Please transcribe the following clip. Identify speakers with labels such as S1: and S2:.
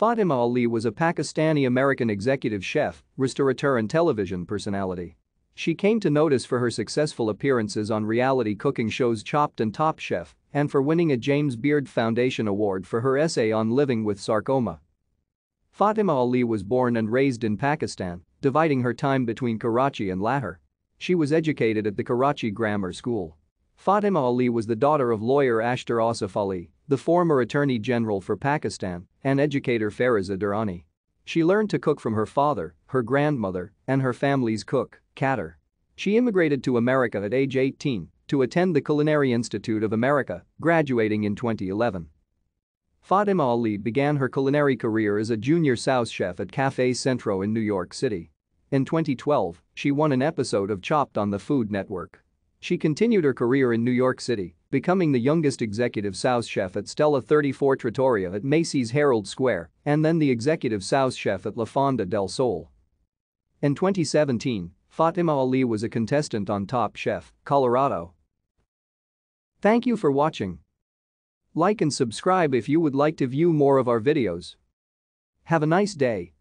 S1: Fatima Ali was a Pakistani-American executive chef, restaurateur and television personality. She came to notice for her successful appearances on reality cooking shows Chopped and Top Chef and for winning a James Beard Foundation Award for her essay on living with sarcoma. Fatima Ali was born and raised in Pakistan, dividing her time between Karachi and Lahore. She was educated at the Karachi Grammar School. Fatima Ali was the daughter of lawyer Ashtar Asif Ali, the former Attorney General for Pakistan, and educator Fariza Durrani. She learned to cook from her father, her grandmother, and her family's cook, Kader. She immigrated to America at age 18 to attend the Culinary Institute of America, graduating in 2011. Fatima Ali began her culinary career as a junior sous chef at Cafe Centro in New York City. In 2012, she won an episode of Chopped on the Food Network. She continued her career in New York City, becoming the youngest executive sous chef at Stella 34 Trattoria at Macy's Herald Square and then the executive sous chef at La Fonda del Sol. In 2017, Fatima Ali was a contestant on Top Chef, Colorado. Thank you for watching. Like and subscribe if you would like to view more of our videos. Have a nice day.